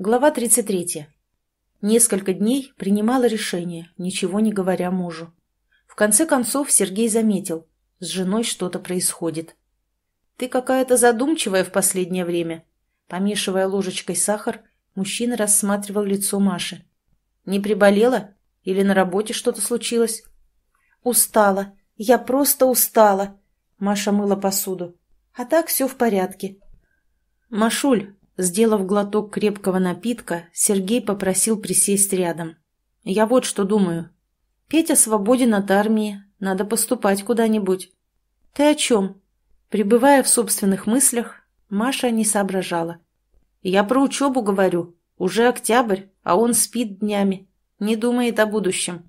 Глава 33. Несколько дней принимала решение, ничего не говоря мужу. В конце концов Сергей заметил, с женой что-то происходит. «Ты какая-то задумчивая в последнее время». Помешивая ложечкой сахар, мужчина рассматривал лицо Маши. «Не приболела? Или на работе что-то случилось?» «Устала. Я просто устала». Маша мыла посуду. «А так все в порядке». «Машуль, Сделав глоток крепкого напитка, Сергей попросил присесть рядом. «Я вот что думаю. Петя свободен от армии, надо поступать куда-нибудь». «Ты о чем?» Пребывая в собственных мыслях, Маша не соображала. «Я про учебу говорю. Уже октябрь, а он спит днями, не думает о будущем».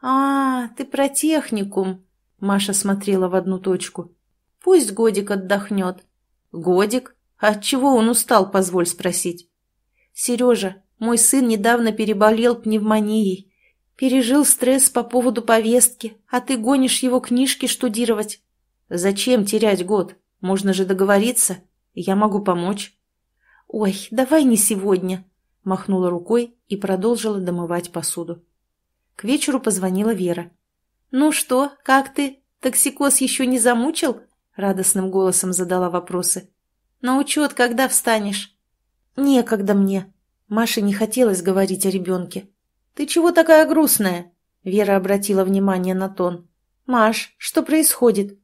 «А, ты про техникум», — Маша смотрела в одну точку. «Пусть годик отдохнет». «Годик? А от чего он устал, позволь спросить? Сережа, мой сын недавно переболел пневмонией. Пережил стресс по поводу повестки, а ты гонишь его книжки штудировать. Зачем терять год? Можно же договориться. Я могу помочь. Ой, давай не сегодня. Махнула рукой и продолжила домывать посуду. К вечеру позвонила Вера. «Ну что, как ты? Токсикоз еще не замучил?» Радостным голосом задала вопросы. На учет когда встанешь?» «Некогда мне». Маше не хотелось говорить о ребенке. «Ты чего такая грустная?» Вера обратила внимание на тон. «Маш, что происходит?»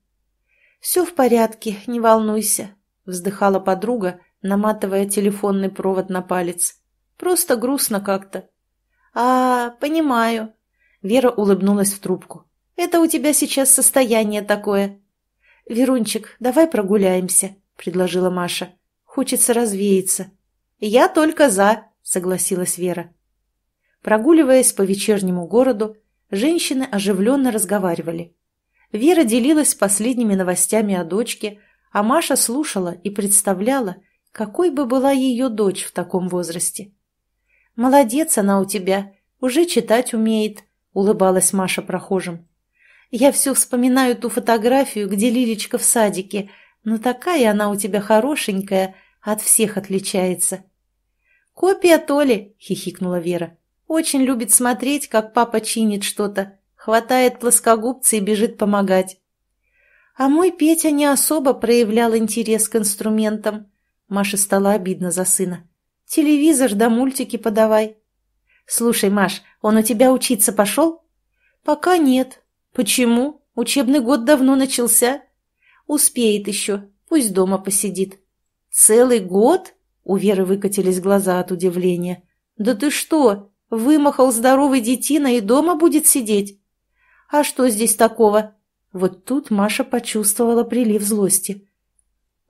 «Все в порядке, не волнуйся», — вздыхала подруга, наматывая телефонный провод на палец. «Просто грустно как-то». «А, понимаю». Вера улыбнулась в трубку. «Это у тебя сейчас состояние такое». «Верунчик, давай прогуляемся», – предложила Маша. «Хочется развеяться». «Я только за», – согласилась Вера. Прогуливаясь по вечернему городу, женщины оживленно разговаривали. Вера делилась последними новостями о дочке, а Маша слушала и представляла, какой бы была ее дочь в таком возрасте. «Молодец она у тебя, уже читать умеет», — улыбалась Маша прохожим. «Я все вспоминаю ту фотографию, где Лилечка в садике, но такая она у тебя хорошенькая, от всех отличается». «Копия, Толи, хихикнула Вера. «Очень любит смотреть, как папа чинит что-то, хватает плоскогубцы и бежит помогать». А мой Петя не особо проявлял интерес к инструментам. Маша стала обидно за сына. «Телевизор да мультики подавай». «Слушай, Маш, он у тебя учиться пошел?» «Пока нет». «Почему? Учебный год давно начался. Успеет еще, пусть дома посидит. Целый год? У Веры выкатились глаза от удивления. Да ты что, вымахал здоровый детина и дома будет сидеть? А что здесь такого? Вот тут Маша почувствовала прилив злости.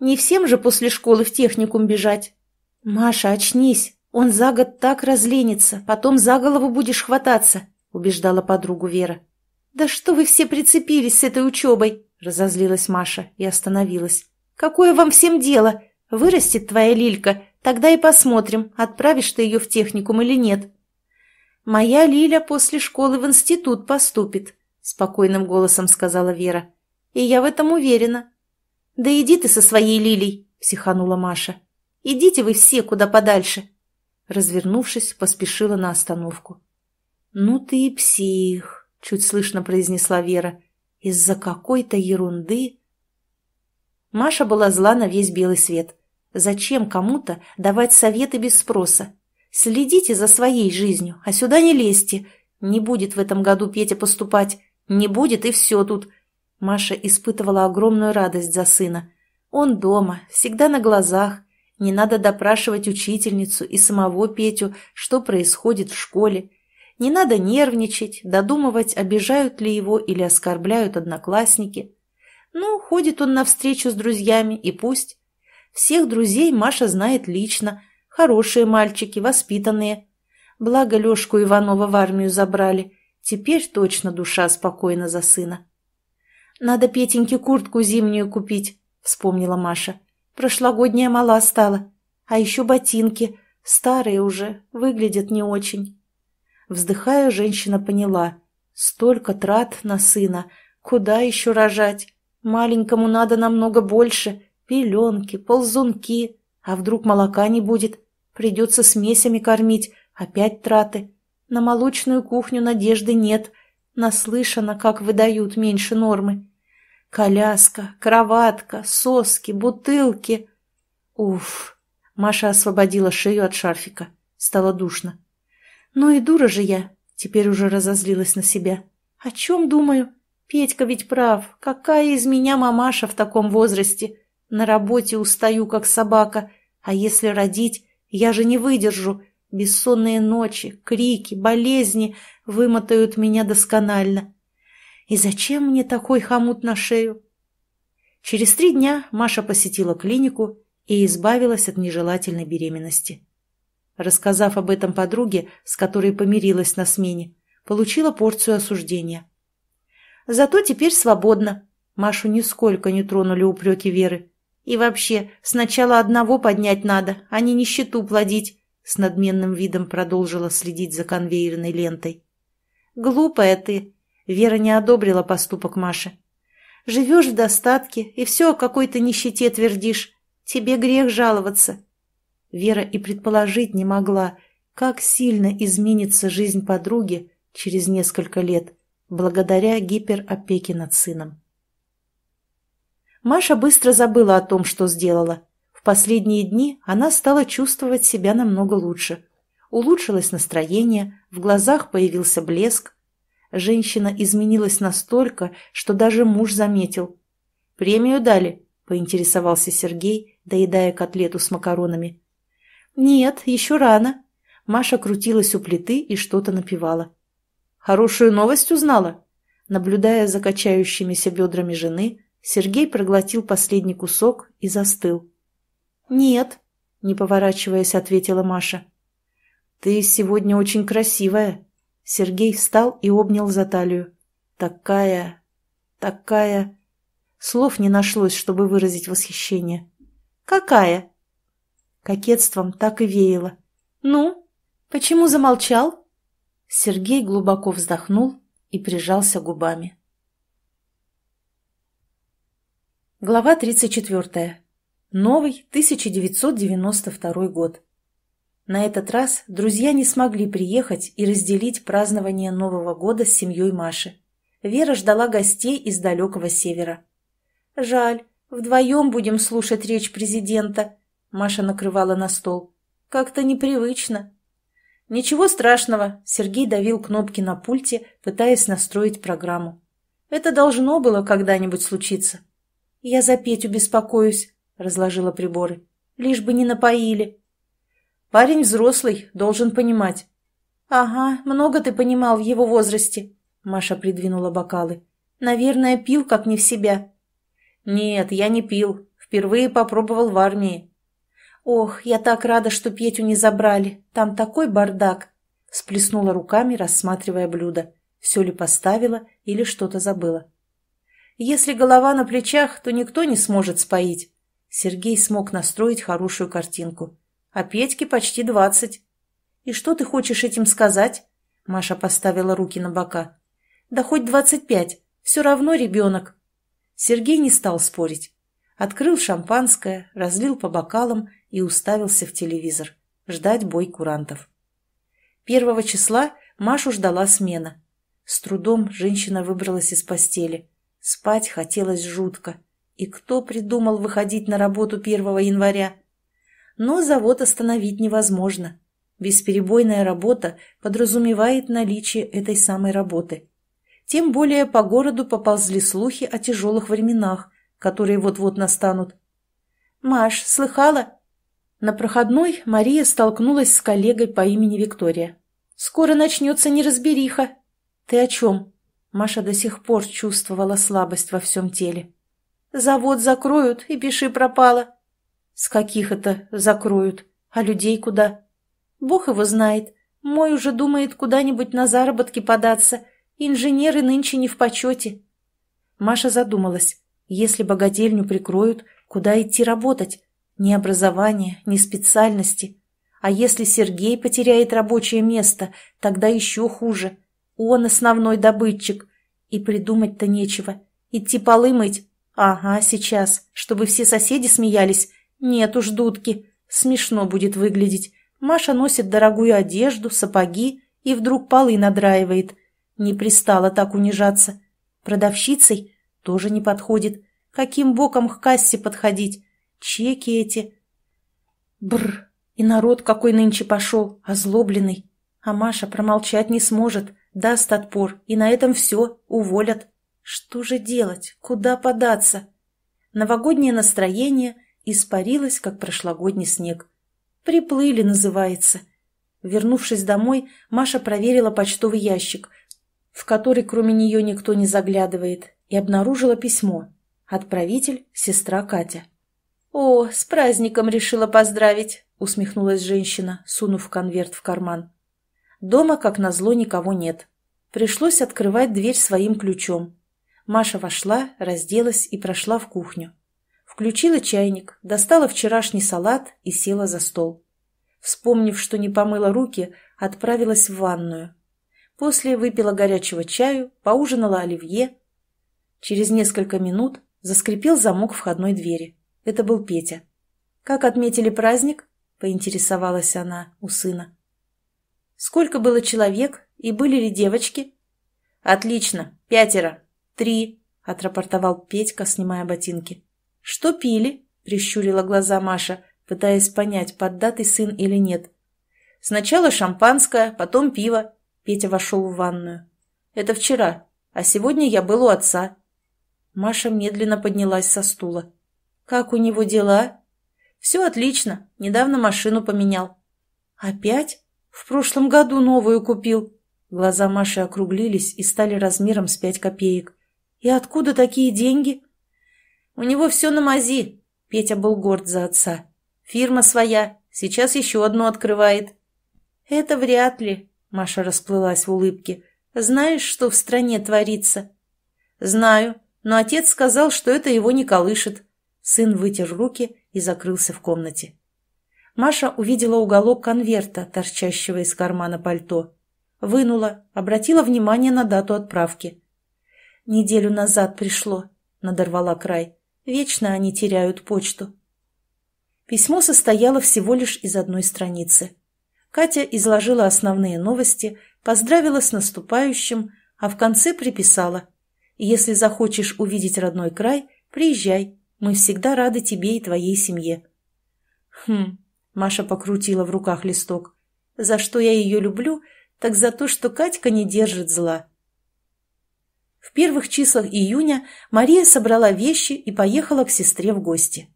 Не всем же после школы в техникум бежать. Маша, очнись, он за год так разленится, потом за голову будешь хвататься, убеждала подругу Вера. Да что вы все прицепились с этой учебой? Разозлилась Маша и остановилась. «Какое вам всем дело? Вырастет твоя лилька, тогда и посмотрим, отправишь ты ее в техникум или нет». «Моя Лиля после школы в институт поступит», — спокойным голосом сказала Вера. «И я в этом уверена». «Да иди ты со своей Лилей», — психанула Маша. «Идите вы все куда подальше». Развернувшись, поспешила на остановку. «Ну ты и псих», — чуть слышно произнесла Вера из-за какой-то ерунды. Маша была зла на весь белый свет. Зачем кому-то давать советы без спроса? Следите за своей жизнью, а сюда не лезьте. Не будет в этом году Петя поступать. Не будет и все тут. Маша испытывала огромную радость за сына. Он дома, всегда на глазах. Не надо допрашивать учительницу и самого Петю, что происходит в школе. Не надо нервничать, додумывать, обижают ли его или оскорбляют одноклассники. Ну, ходит он на встречу с друзьями, и пусть. Всех друзей Маша знает лично. Хорошие мальчики, воспитанные. Благо Лешку Иванова в армию забрали. Теперь точно душа спокойна за сына. «Надо Петеньке куртку зимнюю купить», — вспомнила Маша. «Прошлогодняя мала стала. А еще ботинки. Старые уже, выглядят не очень». Вздыхая, женщина поняла. Столько трат на сына. Куда еще рожать? Маленькому надо намного больше. Пеленки, ползунки. А вдруг молока не будет? Придется смесями кормить. Опять траты. На молочную кухню надежды нет. Наслышана, как выдают меньше нормы. Коляска, кроватка, соски, бутылки. Уф. Маша освободила шею от шарфика. Стало душно. Ну и дура же я. Теперь уже разозлилась на себя. О чем думаю? Петька ведь прав. Какая из меня мамаша в таком возрасте? На работе устаю, как собака. А если родить, я же не выдержу. Бессонные ночи, крики, болезни вымотают меня досконально. И зачем мне такой хомут на шею? Через три дня Маша посетила клинику и избавилась от нежелательной беременности. Рассказав об этом подруге, с которой помирилась на смене, получила порцию осуждения. «Зато теперь свободно», Машу нисколько не тронули упреки Веры. «И вообще, сначала одного поднять надо, а не нищету плодить», с надменным видом продолжила следить за конвейерной лентой. «Глупая ты!» Вера не одобрила поступок Маши. «Живешь в достатке и все о какой-то нищете твердишь. Тебе грех жаловаться. Вера и предположить не могла, как сильно изменится жизнь подруги через несколько лет, благодаря гиперопеке над сыном. Маша быстро забыла о том, что сделала. В последние дни она стала чувствовать себя намного лучше. Улучшилось настроение, в глазах появился блеск. Женщина изменилась настолько, что даже муж заметил. «Премию дали», — поинтересовался Сергей, доедая котлету с макаронами. «Нет, еще рано». Маша крутилась у плиты и что-то напевала. «Хорошую новость узнала?» Наблюдая за качающимися бедрами жены, Сергей проглотил последний кусок и застыл. «Нет», — не поворачиваясь, ответила Маша. «Ты сегодня очень красивая». Сергей встал и обнял за талию. «Такая... такая...» Слов не нашлось, чтобы выразить восхищение. «Какая?» Кокетством так и веяло. «Ну, почему замолчал?» Сергей глубоко вздохнул и прижался губами. Глава 34. Новый 1992 год. На этот раз друзья не смогли приехать и разделить празднование Нового года с семьей Маши. Вера ждала гостей из далекого севера. «Жаль, вдвоем будем слушать речь президента», Маша накрывала на стол. «Как-то непривычно». «Ничего страшного», — Сергей давил кнопки на пульте, пытаясь настроить программу. «Это должно было когда-нибудь случиться». «Я за Петю беспокоюсь», — разложила приборы. «Лишь бы не напоили». «Парень взрослый, должен понимать». «Ага, много ты понимал в его возрасте», — Маша придвинула бокалы. «Наверное, пил как не в себя». «Нет, я не пил. Впервые попробовал в армии. «Ох, я так рада, что Петю не забрали. Там такой бардак!» Сплеснула руками, рассматривая блюдо. Все ли поставила или что-то забыла. «Если голова на плечах, то никто не сможет споить». Сергей смог настроить хорошую картинку. «А Петьке почти двадцать». «И что ты хочешь этим сказать?» Маша поставила руки на бока. «Да хоть двадцать пять. Все равно ребенок». Сергей не стал спорить открыл шампанское, разлил по бокалам и уставился в телевизор. Ждать бой курантов. Первого числа Машу ждала смена. С трудом женщина выбралась из постели. Спать хотелось жутко. И кто придумал выходить на работу 1 января? Но завод остановить невозможно. Бесперебойная работа подразумевает наличие этой самой работы. Тем более по городу поползли слухи о тяжелых временах, которые вот-вот настанут. «Маш, слыхала?» На проходной Мария столкнулась с коллегой по имени Виктория. «Скоро начнется неразбериха». «Ты о чем?» Маша до сих пор чувствовала слабость во всем теле. «Завод закроют, и пиши пропало». «С каких это закроют? А людей куда?» «Бог его знает. Мой уже думает куда-нибудь на заработки податься. Инженеры нынче не в почете». Маша задумалась. Если богадельню прикроют, куда идти работать? Ни образования, ни специальности. А если Сергей потеряет рабочее место, тогда еще хуже. Он основной добытчик. И придумать-то нечего. Идти полы мыть? Ага, сейчас. Чтобы все соседи смеялись? Нет уж, дудки. Смешно будет выглядеть. Маша носит дорогую одежду, сапоги и вдруг полы надраивает. Не пристала так унижаться. Продавщицей? Тоже не подходит. Каким боком к кассе подходить? Чеки эти. Бр! И народ какой нынче пошел, озлобленный. А Маша промолчать не сможет, даст отпор, и на этом все, уволят. Что же делать? Куда податься? Новогоднее настроение испарилось, как прошлогодний снег. «Приплыли» называется. Вернувшись домой, Маша проверила почтовый ящик, в который кроме нее никто не заглядывает, и обнаружила письмо. Отправитель – сестра Катя. «О, с праздником решила поздравить!» – усмехнулась женщина, сунув конверт в карман. Дома, как назло, никого нет. Пришлось открывать дверь своим ключом. Маша вошла, разделась и прошла в кухню. Включила чайник, достала вчерашний салат и села за стол. Вспомнив, что не помыла руки, отправилась в ванную. После выпила горячего чаю, поужинала оливье, Через несколько минут заскрипел замок входной двери. Это был Петя. «Как отметили праздник?» – поинтересовалась она у сына. «Сколько было человек и были ли девочки?» «Отлично, пятеро, три», – отрапортовал Петька, снимая ботинки. «Что пили?» – прищурила глаза Маша, пытаясь понять, поддатый сын или нет. «Сначала шампанское, потом пиво», – Петя вошел в ванную. «Это вчера, а сегодня я был у отца», Маша медленно поднялась со стула. «Как у него дела?» «Все отлично. Недавно машину поменял». «Опять? В прошлом году новую купил». Глаза Маши округлились и стали размером с пять копеек. «И откуда такие деньги?» «У него все на мази». Петя был горд за отца. «Фирма своя. Сейчас еще одну открывает». «Это вряд ли», — Маша расплылась в улыбке. «Знаешь, что в стране творится?» «Знаю», но отец сказал, что это его не колышет. Сын вытер руки и закрылся в комнате. Маша увидела уголок конверта, торчащего из кармана пальто. Вынула, обратила внимание на дату отправки. «Неделю назад пришло», — надорвала край. «Вечно они теряют почту». Письмо состояло всего лишь из одной страницы. Катя изложила основные новости, поздравила с наступающим, а в конце приписала — если захочешь увидеть родной край, приезжай. Мы всегда рады тебе и твоей семье». «Хм...» — Маша покрутила в руках листок. «За что я ее люблю, так за то, что Катька не держит зла». В первых числах июня Мария собрала вещи и поехала к сестре в гости.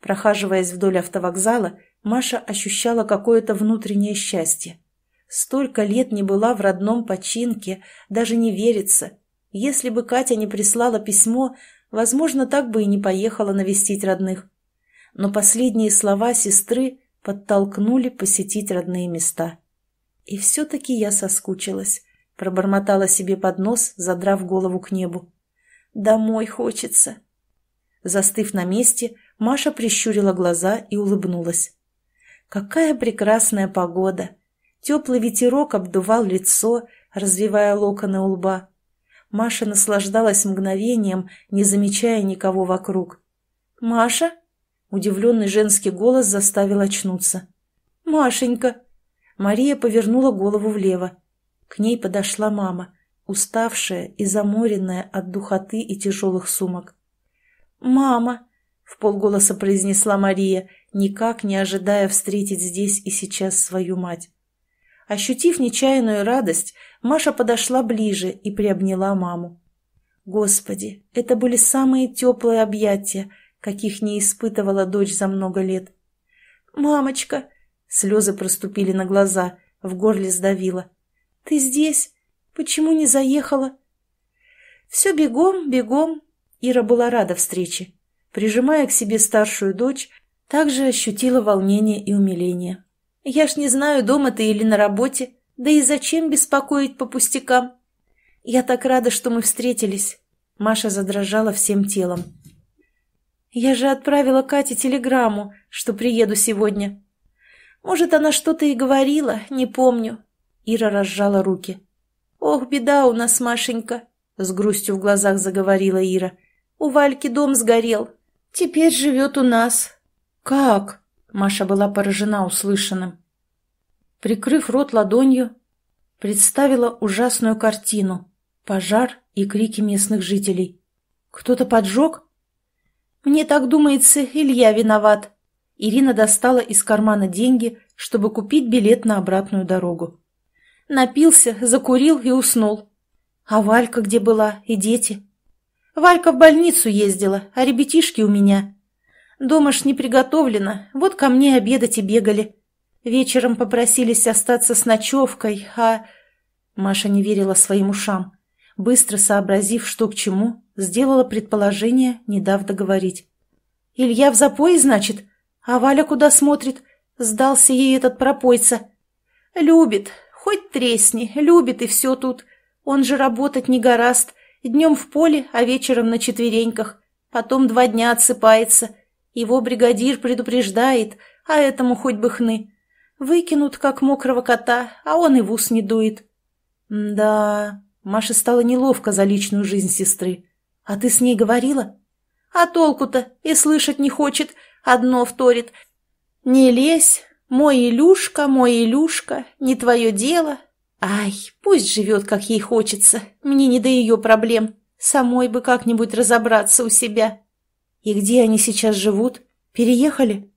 Прохаживаясь вдоль автовокзала, Маша ощущала какое-то внутреннее счастье. Столько лет не была в родном починке, даже не верится, если бы Катя не прислала письмо, возможно, так бы и не поехала навестить родных. Но последние слова сестры подтолкнули посетить родные места. И все-таки я соскучилась, пробормотала себе под нос, задрав голову к небу. «Домой хочется». Застыв на месте, Маша прищурила глаза и улыбнулась. «Какая прекрасная погода!» Теплый ветерок обдувал лицо, развивая локоны у лба. Маша наслаждалась мгновением, не замечая никого вокруг. «Маша?» Удивленный женский голос заставил очнуться. «Машенька!» Мария повернула голову влево. К ней подошла мама, уставшая и заморенная от духоты и тяжелых сумок. «Мама!» — в полголоса произнесла Мария, никак не ожидая встретить здесь и сейчас свою мать. Ощутив нечаянную радость, Маша подошла ближе и приобняла маму. Господи, это были самые теплые объятия, каких не испытывала дочь за много лет. «Мамочка!» Слезы проступили на глаза, в горле сдавило. «Ты здесь? Почему не заехала?» «Все бегом, бегом!» Ира была рада встрече. Прижимая к себе старшую дочь, также ощутила волнение и умиление. Я ж не знаю, дома ты или на работе. Да и зачем беспокоить по пустякам? Я так рада, что мы встретились. Маша задрожала всем телом. Я же отправила Кате телеграмму, что приеду сегодня. Может, она что-то и говорила, не помню. Ира разжала руки. Ох, беда у нас, Машенька, с грустью в глазах заговорила Ира. У Вальки дом сгорел. Теперь живет у нас. Как? Маша была поражена услышанным. Прикрыв рот ладонью, представила ужасную картину. Пожар и крики местных жителей. Кто-то поджег? Мне так думается, Илья виноват. Ирина достала из кармана деньги, чтобы купить билет на обратную дорогу. Напился, закурил и уснул. А Валька где была и дети? Валька в больницу ездила, а ребятишки у меня. Дома не приготовлено, вот ко мне обедать и бегали. Вечером попросились остаться с ночевкой, а...» Маша не верила своим ушам. Быстро сообразив, что к чему, сделала предположение, не дав договорить. «Илья в запое, значит? А Валя куда смотрит? Сдался ей этот пропойца. Любит, хоть тресни, любит и все тут. Он же работать не гораст. Днем в поле, а вечером на четвереньках. Потом два дня отсыпается» Его бригадир предупреждает, а этому хоть бы хны. Выкинут, как мокрого кота, а он и в ус не дует. да, Маше стало неловко за личную жизнь сестры. А ты с ней говорила? А толку-то и слышать не хочет, одно вторит. Не лезь, мой Илюшка, мой Илюшка, не твое дело. Ай, пусть живет, как ей хочется, мне не до ее проблем. Самой бы как-нибудь разобраться у себя. «И где они сейчас живут? Переехали?»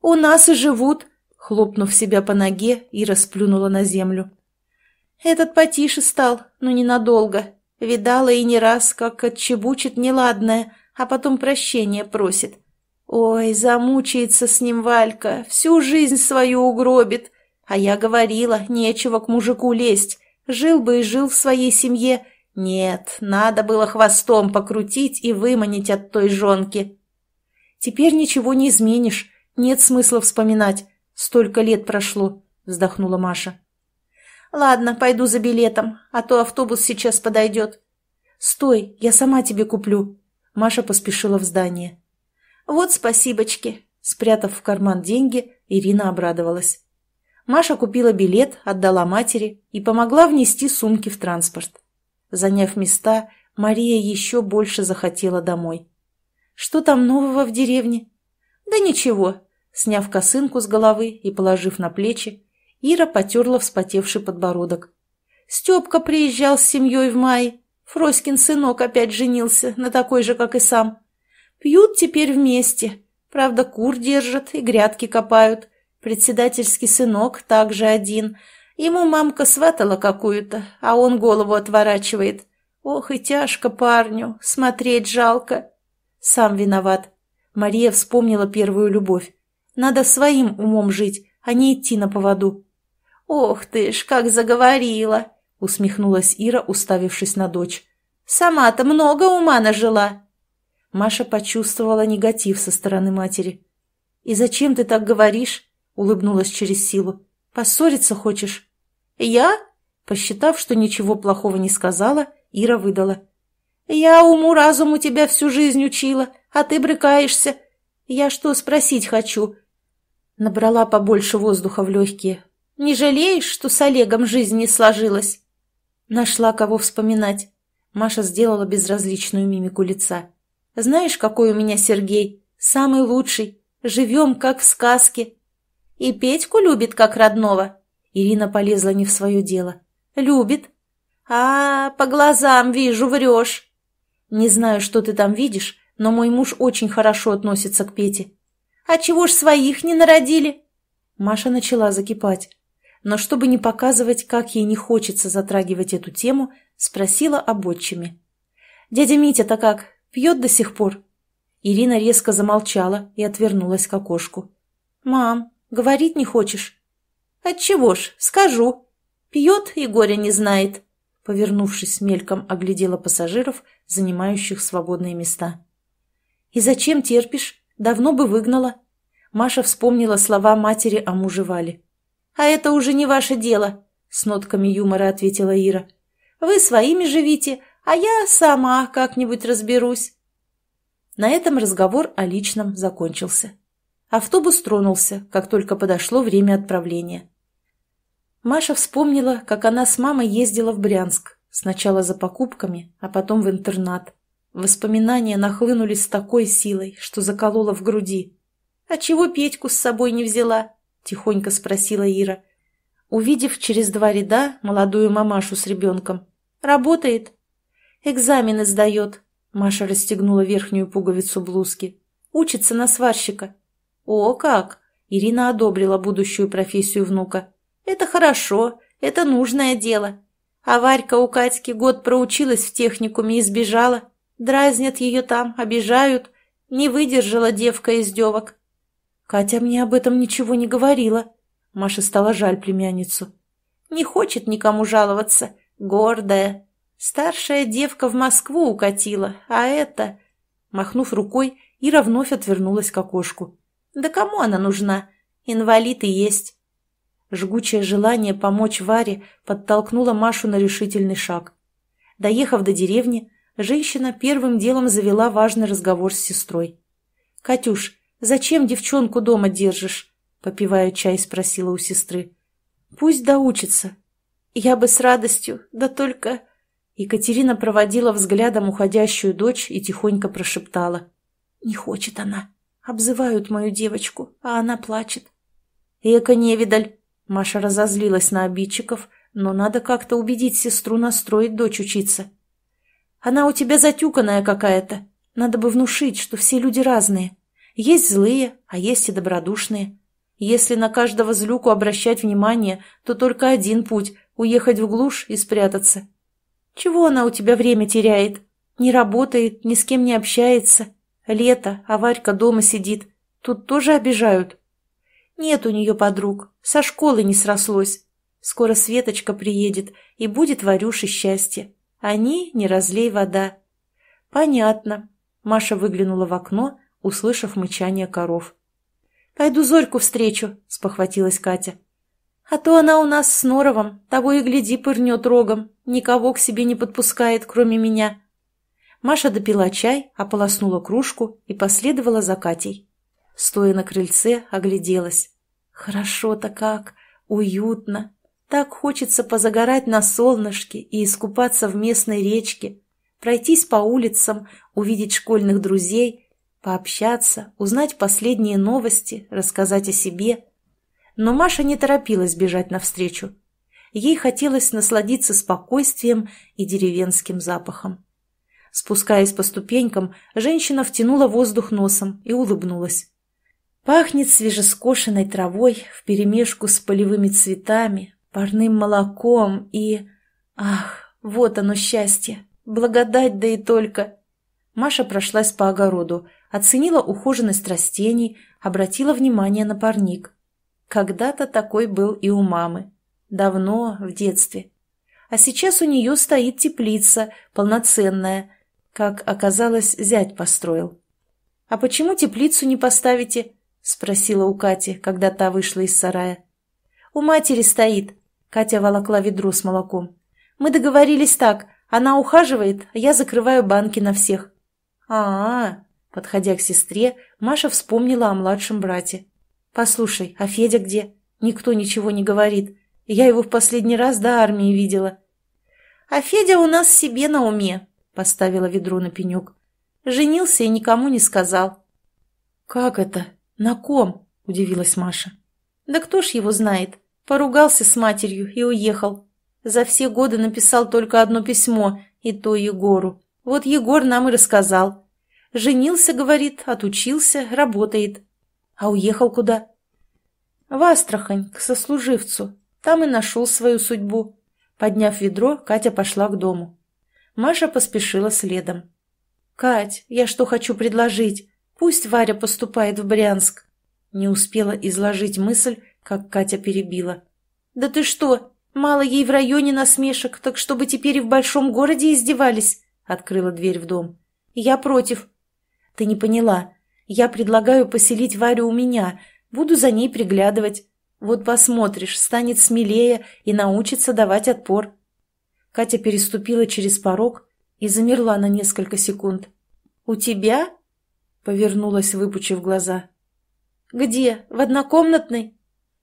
«У нас и живут!» — хлопнув себя по ноге, и расплюнула на землю. «Этот потише стал, но ненадолго. Видала и не раз, как отчебучит неладное, а потом прощения просит. Ой, замучается с ним Валька, всю жизнь свою угробит. А я говорила, нечего к мужику лезть. Жил бы и жил в своей семье, нет, надо было хвостом покрутить и выманить от той жонки. Теперь ничего не изменишь, нет смысла вспоминать. Столько лет прошло, вздохнула Маша. Ладно, пойду за билетом, а то автобус сейчас подойдет. Стой, я сама тебе куплю. Маша поспешила в здание. Вот спасибочки. Спрятав в карман деньги, Ирина обрадовалась. Маша купила билет, отдала матери и помогла внести сумки в транспорт. Заняв места, Мария еще больше захотела домой. «Что там нового в деревне?» «Да ничего». Сняв косынку с головы и положив на плечи, Ира потерла вспотевший подбородок. «Степка приезжал с семьей в мае. Фроськин сынок опять женился, на такой же, как и сам. Пьют теперь вместе. Правда, кур держат и грядки копают. Председательский сынок также один. Ему мамка сватала какую-то, а он голову отворачивает. Ох и тяжко парню, смотреть жалко. Сам виноват. Мария вспомнила первую любовь. Надо своим умом жить, а не идти на поводу. «Ох ты ж, как заговорила!» — усмехнулась Ира, уставившись на дочь. «Сама-то много ума нажила!» Маша почувствовала негатив со стороны матери. «И зачем ты так говоришь?» — улыбнулась через силу. «Поссориться хочешь?» «Я?» Посчитав, что ничего плохого не сказала, Ира выдала. «Я уму-разуму тебя всю жизнь учила, а ты брыкаешься. Я что спросить хочу?» Набрала побольше воздуха в легкие. «Не жалеешь, что с Олегом жизнь не сложилась?» Нашла кого вспоминать. Маша сделала безразличную мимику лица. «Знаешь, какой у меня Сергей? Самый лучший. Живем, как в сказке. И Петьку любит, как родного. Ирина полезла не в свое дело. «Любит?» «А, по глазам вижу, врешь!» «Не знаю, что ты там видишь, но мой муж очень хорошо относится к Пете». «А чего ж своих не народили?» Маша начала закипать. Но чтобы не показывать, как ей не хочется затрагивать эту тему, спросила об отчиме. «Дядя Митя-то как, пьет до сих пор?» Ирина резко замолчала и отвернулась к окошку. «Мам, говорить не хочешь?» «Отчего ж, скажу. Пьет и горя не знает». Повернувшись мельком, оглядела пассажиров, занимающих свободные места. «И зачем терпишь? Давно бы выгнала». Маша вспомнила слова матери о муже Вали. «А это уже не ваше дело», — с нотками юмора ответила Ира. «Вы своими живите, а я сама как-нибудь разберусь». На этом разговор о личном закончился. Автобус тронулся, как только подошло время отправления. Маша вспомнила, как она с мамой ездила в Брянск, сначала за покупками, а потом в интернат. Воспоминания нахлынули с такой силой, что заколола в груди. «А чего Петьку с собой не взяла?» – тихонько спросила Ира. Увидев через два ряда молодую мамашу с ребенком. «Работает?» «Экзамены сдает», – Маша расстегнула верхнюю пуговицу блузки. «Учится на сварщика». «О, как!» – Ирина одобрила будущую профессию внука. Это хорошо, это нужное дело. А Варька у Катьки год проучилась в техникуме и сбежала. Дразнят ее там, обижают. Не выдержала девка издевок. Катя мне об этом ничего не говорила. Маше стало жаль племянницу. Не хочет никому жаловаться. Гордая. Старшая девка в Москву укатила, а это... Махнув рукой, Ира вновь отвернулась к окошку. Да кому она нужна? Инвалид и есть. Жгучее желание помочь Варе подтолкнуло Машу на решительный шаг. Доехав до деревни, женщина первым делом завела важный разговор с сестрой. «Катюш, зачем девчонку дома держишь?» — попивая чай, спросила у сестры. «Пусть доучится». «Я бы с радостью, да только...» Екатерина проводила взглядом уходящую дочь и тихонько прошептала. «Не хочет она. Обзывают мою девочку, а она плачет». «Эка невидаль!» Маша разозлилась на обидчиков, но надо как-то убедить сестру настроить дочь учиться. «Она у тебя затюканная какая-то. Надо бы внушить, что все люди разные. Есть злые, а есть и добродушные. Если на каждого злюку обращать внимание, то только один путь — уехать в глушь и спрятаться. Чего она у тебя время теряет? Не работает, ни с кем не общается. Лето, а Варька дома сидит. Тут тоже обижают». Нет у нее подруг, со школы не срослось. Скоро Светочка приедет, и будет Варюше счастье. Они не разлей вода. Понятно. Маша выглянула в окно, услышав мычание коров. «Пойду Зорьку встречу», — спохватилась Катя. «А то она у нас с Норовом, того и гляди, пырнет рогом, никого к себе не подпускает, кроме меня». Маша допила чай, ополоснула кружку и последовала за Катей. Стоя на крыльце, огляделась. Хорошо-то как, уютно. Так хочется позагорать на солнышке и искупаться в местной речке, пройтись по улицам, увидеть школьных друзей, пообщаться, узнать последние новости, рассказать о себе. Но Маша не торопилась бежать навстречу. Ей хотелось насладиться спокойствием и деревенским запахом. Спускаясь по ступенькам, женщина втянула воздух носом и улыбнулась. Пахнет свежескошенной травой вперемешку с полевыми цветами, парным молоком и... Ах, вот оно счастье! Благодать, да и только! Маша прошлась по огороду, оценила ухоженность растений, обратила внимание на парник. Когда-то такой был и у мамы. Давно, в детстве. А сейчас у нее стоит теплица, полноценная, как оказалось, зять построил. «А почему теплицу не поставите?» спросила у Кати, когда та вышла из сарая. «У матери стоит». Катя волокла ведро с молоком. «Мы договорились так. Она ухаживает, а я закрываю банки на всех». А -а -а. Подходя к сестре, Маша вспомнила о младшем брате. «Послушай, а Федя где? Никто ничего не говорит. Я его в последний раз до армии видела». «А Федя у нас себе на уме», — поставила ведро на пенек. «Женился и никому не сказал». «Как это?» «На ком?» – удивилась Маша. «Да кто ж его знает? Поругался с матерью и уехал. За все годы написал только одно письмо, и то Егору. Вот Егор нам и рассказал. Женился, говорит, отучился, работает. А уехал куда?» «В Астрахань, к сослуживцу. Там и нашел свою судьбу». Подняв ведро, Катя пошла к дому. Маша поспешила следом. «Кать, я что хочу предложить? Пусть Варя поступает в Брянск. Не успела изложить мысль, как Катя перебила. Да ты что? Мало ей в районе насмешек, так чтобы теперь и в большом городе издевались. Открыла дверь в дом. Я против. Ты не поняла. Я предлагаю поселить Варю у меня. Буду за ней приглядывать. Вот посмотришь, станет смелее и научится давать отпор. Катя переступила через порог и замерла на несколько секунд. «У тебя Повернулась, выпучив глаза. «Где? В однокомнатной?»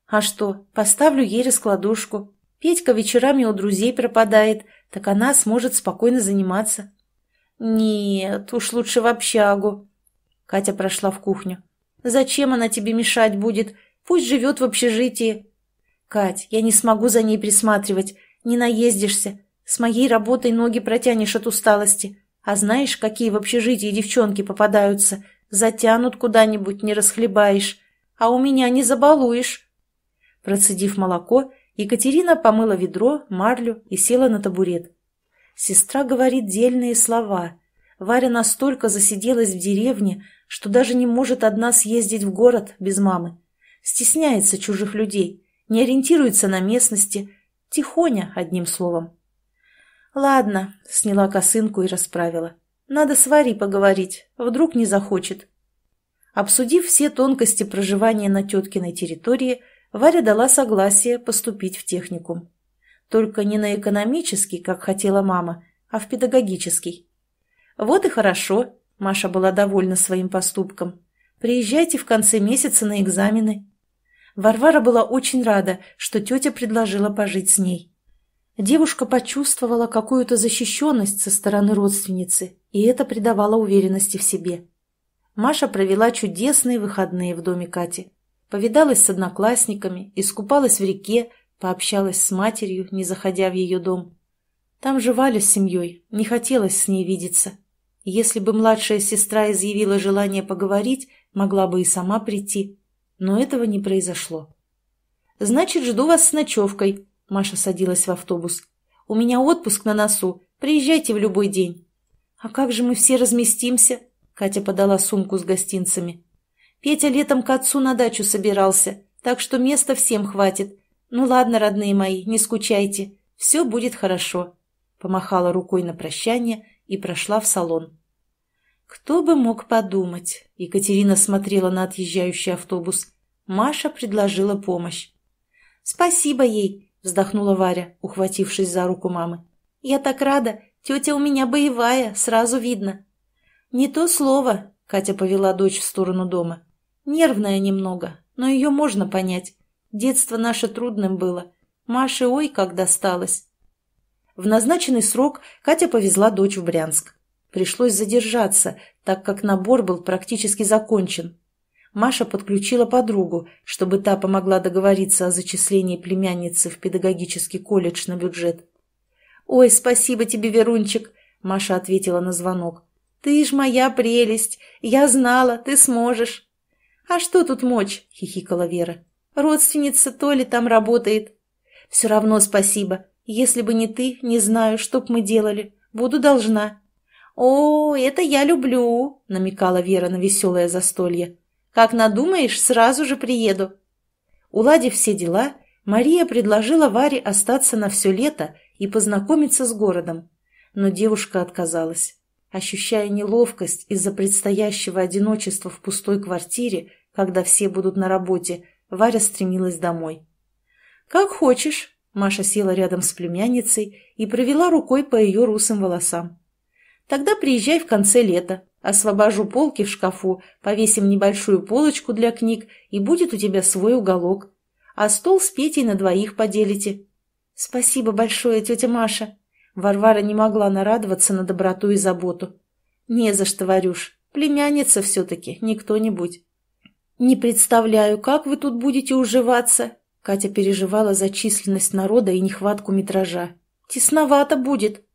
«А что, поставлю ей раскладушку. Петька вечерами у друзей пропадает, так она сможет спокойно заниматься». «Нет, уж лучше в общагу». Катя прошла в кухню. «Зачем она тебе мешать будет? Пусть живет в общежитии». «Кать, я не смогу за ней присматривать. Не наездишься. С моей работой ноги протянешь от усталости. А знаешь, какие в общежитии девчонки попадаются? Затянут куда-нибудь, не расхлебаешь. А у меня не забалуешь. Процедив молоко, Екатерина помыла ведро, марлю и села на табурет. Сестра говорит дельные слова. Варя настолько засиделась в деревне, что даже не может одна съездить в город без мамы. Стесняется чужих людей, не ориентируется на местности. Тихоня, одним словом. «Ладно», — сняла косынку и расправила. «Надо с Варей поговорить, вдруг не захочет». Обсудив все тонкости проживания на теткиной территории, Варя дала согласие поступить в техникум. Только не на экономический, как хотела мама, а в педагогический. «Вот и хорошо», — Маша была довольна своим поступком. «Приезжайте в конце месяца на экзамены». Варвара была очень рада, что тетя предложила пожить с ней. Девушка почувствовала какую-то защищенность со стороны родственницы, и это придавало уверенности в себе. Маша провела чудесные выходные в доме Кати. Повидалась с одноклассниками, искупалась в реке, пообщалась с матерью, не заходя в ее дом. Там же Валя с семьей, не хотелось с ней видеться. Если бы младшая сестра изъявила желание поговорить, могла бы и сама прийти. Но этого не произошло. «Значит, жду вас с ночевкой», Маша садилась в автобус. «У меня отпуск на носу. Приезжайте в любой день». «А как же мы все разместимся?» Катя подала сумку с гостинцами. «Петя летом к отцу на дачу собирался, так что места всем хватит. Ну ладно, родные мои, не скучайте. Все будет хорошо». Помахала рукой на прощание и прошла в салон. Кто бы мог подумать? Екатерина смотрела на отъезжающий автобус. Маша предложила помощь. Спасибо ей вздохнула Варя, ухватившись за руку мамы. «Я так рада! Тетя у меня боевая, сразу видно!» «Не то слово!» — Катя повела дочь в сторону дома. «Нервная немного, но ее можно понять. Детство наше трудным было. Маше ой как досталось!» В назначенный срок Катя повезла дочь в Брянск. Пришлось задержаться, так как набор был практически закончен. Маша подключила подругу, чтобы та помогла договориться о зачислении племянницы в педагогический колледж на бюджет. «Ой, спасибо тебе, Верунчик!» – Маша ответила на звонок. «Ты ж моя прелесть! Я знала, ты сможешь!» «А что тут мочь?» – хихикала Вера. «Родственница то ли там работает». «Все равно спасибо. Если бы не ты, не знаю, что б мы делали. Буду должна». «О, это я люблю!» – намекала Вера на веселое застолье. Как надумаешь, сразу же приеду». Уладив все дела, Мария предложила Варе остаться на все лето и познакомиться с городом. Но девушка отказалась. Ощущая неловкость из-за предстоящего одиночества в пустой квартире, когда все будут на работе, Варя стремилась домой. «Как хочешь», — Маша села рядом с племянницей и провела рукой по ее русым волосам. «Тогда приезжай в конце лета. Освобожу полки в шкафу, повесим небольшую полочку для книг, и будет у тебя свой уголок. А стол с Петей на двоих поделите. Спасибо большое, тетя Маша. Варвара не могла нарадоваться на доброту и заботу. Не за что, Варюш, племянница все-таки, не кто-нибудь. Не представляю, как вы тут будете уживаться. Катя переживала за численность народа и нехватку метража. Тесновато будет.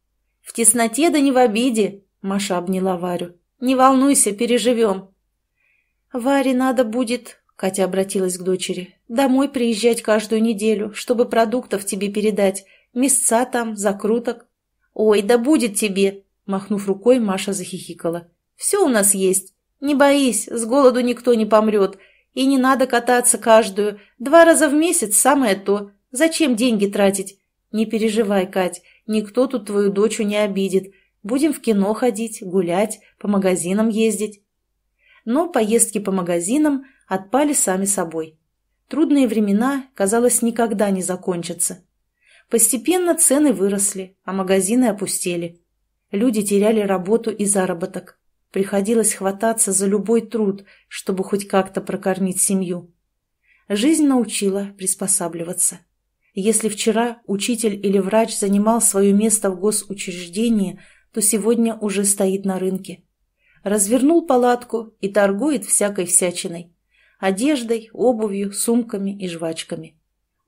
В тесноте да не в обиде, Маша обняла Варю. Не волнуйся, переживем». «Варе надо будет...» — Катя обратилась к дочери. «Домой приезжать каждую неделю, чтобы продуктов тебе передать. места там, закруток». «Ой, да будет тебе!» — махнув рукой, Маша захихикала. «Все у нас есть. Не боись, с голоду никто не помрет. И не надо кататься каждую. Два раза в месяц самое то. Зачем деньги тратить? Не переживай, Кать, никто тут твою дочу не обидит. Будем в кино ходить, гулять, по магазинам ездить. Но поездки по магазинам отпали сами собой. Трудные времена, казалось, никогда не закончатся. Постепенно цены выросли, а магазины опустели. Люди теряли работу и заработок. Приходилось хвататься за любой труд, чтобы хоть как-то прокормить семью. Жизнь научила приспосабливаться. Если вчера учитель или врач занимал свое место в госучреждении – то сегодня уже стоит на рынке. Развернул палатку и торгует всякой всячиной. Одеждой, обувью, сумками и жвачками.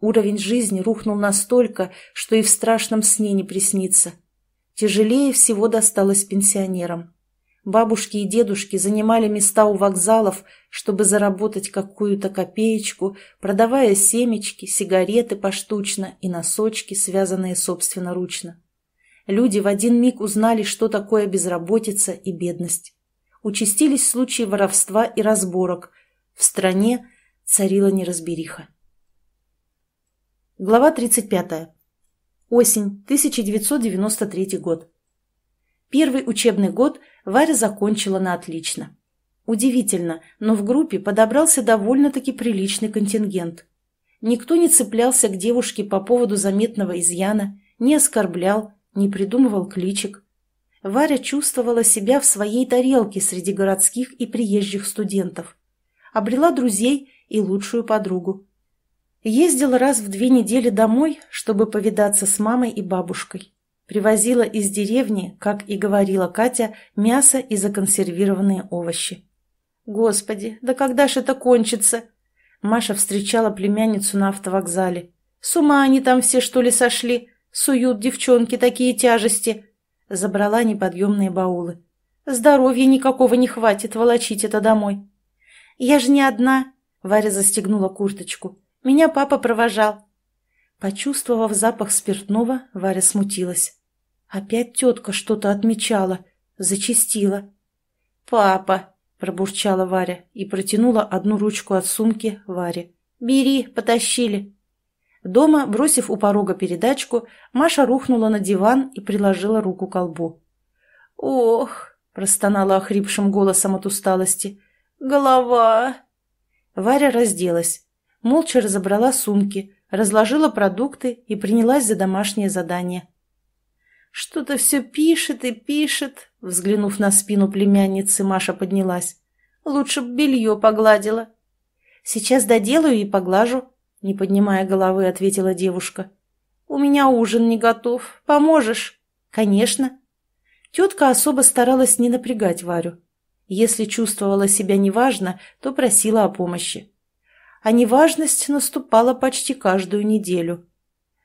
Уровень жизни рухнул настолько, что и в страшном сне не приснится. Тяжелее всего досталось пенсионерам. Бабушки и дедушки занимали места у вокзалов, чтобы заработать какую-то копеечку, продавая семечки, сигареты поштучно и носочки, связанные собственноручно. Люди в один миг узнали, что такое безработица и бедность. Участились случаи воровства и разборок. В стране царила неразбериха. Глава 35. Осень, 1993 год. Первый учебный год Варя закончила на отлично. Удивительно, но в группе подобрался довольно-таки приличный контингент. Никто не цеплялся к девушке по поводу заметного изъяна, не оскорблял, не придумывал кличек. Варя чувствовала себя в своей тарелке среди городских и приезжих студентов. Обрела друзей и лучшую подругу. Ездила раз в две недели домой, чтобы повидаться с мамой и бабушкой. Привозила из деревни, как и говорила Катя, мясо и законсервированные овощи. «Господи, да когда ж это кончится?» Маша встречала племянницу на автовокзале. «С ума они там все, что ли, сошли? Суют девчонки такие тяжести. Забрала неподъемные баулы. Здоровья никакого не хватит волочить это домой. Я же не одна. Варя застегнула курточку. Меня папа провожал. Почувствовав запах спиртного, Варя смутилась. Опять тетка что-то отмечала, зачистила. «Папа!» — пробурчала Варя и протянула одну ручку от сумки Варе. «Бери, потащили!» Дома, бросив у порога передачку, Маша рухнула на диван и приложила руку к колбу. «Ох!» – простонала охрипшим голосом от усталости. «Голова!» Варя разделась. Молча разобрала сумки, разложила продукты и принялась за домашнее задание. «Что-то все пишет и пишет», – взглянув на спину племянницы, Маша поднялась. «Лучше б белье погладила». «Сейчас доделаю и поглажу», не поднимая головы, ответила девушка. «У меня ужин не готов. Поможешь?» «Конечно». Тетка особо старалась не напрягать Варю. Если чувствовала себя неважно, то просила о помощи. А неважность наступала почти каждую неделю.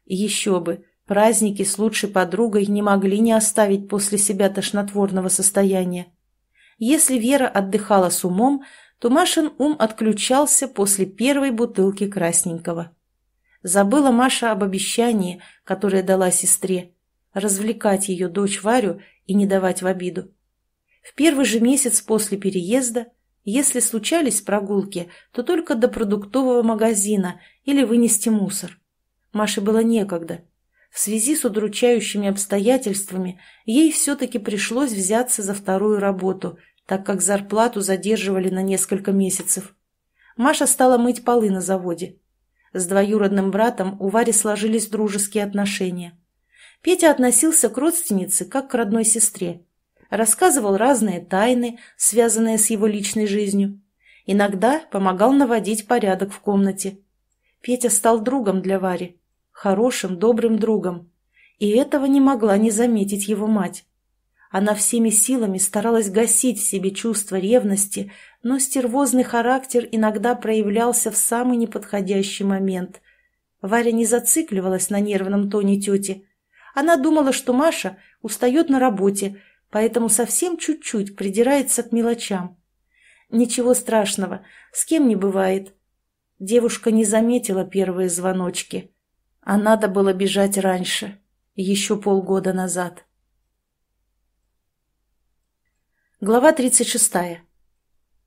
Еще бы, праздники с лучшей подругой не могли не оставить после себя тошнотворного состояния. Если Вера отдыхала с умом, Машин ум отключался после первой бутылки красненького. Забыла Маша об обещании, которое дала сестре, развлекать ее дочь Варю и не давать в обиду. В первый же месяц после переезда, если случались прогулки, то только до продуктового магазина или вынести мусор. Маше было некогда. В связи с удручающими обстоятельствами ей все-таки пришлось взяться за вторую работу так как зарплату задерживали на несколько месяцев. Маша стала мыть полы на заводе. С двоюродным братом у Вари сложились дружеские отношения. Петя относился к родственнице как к родной сестре. Рассказывал разные тайны, связанные с его личной жизнью. Иногда помогал наводить порядок в комнате. Петя стал другом для Вари. Хорошим, добрым другом. И этого не могла не заметить его мать. Она всеми силами старалась гасить в себе чувство ревности, но стервозный характер иногда проявлялся в самый неподходящий момент. Варя не зацикливалась на нервном тоне тети. Она думала, что Маша устает на работе, поэтому совсем чуть-чуть придирается к мелочам. Ничего страшного, с кем не бывает. Девушка не заметила первые звоночки. А надо было бежать раньше, еще полгода назад. Глава 36.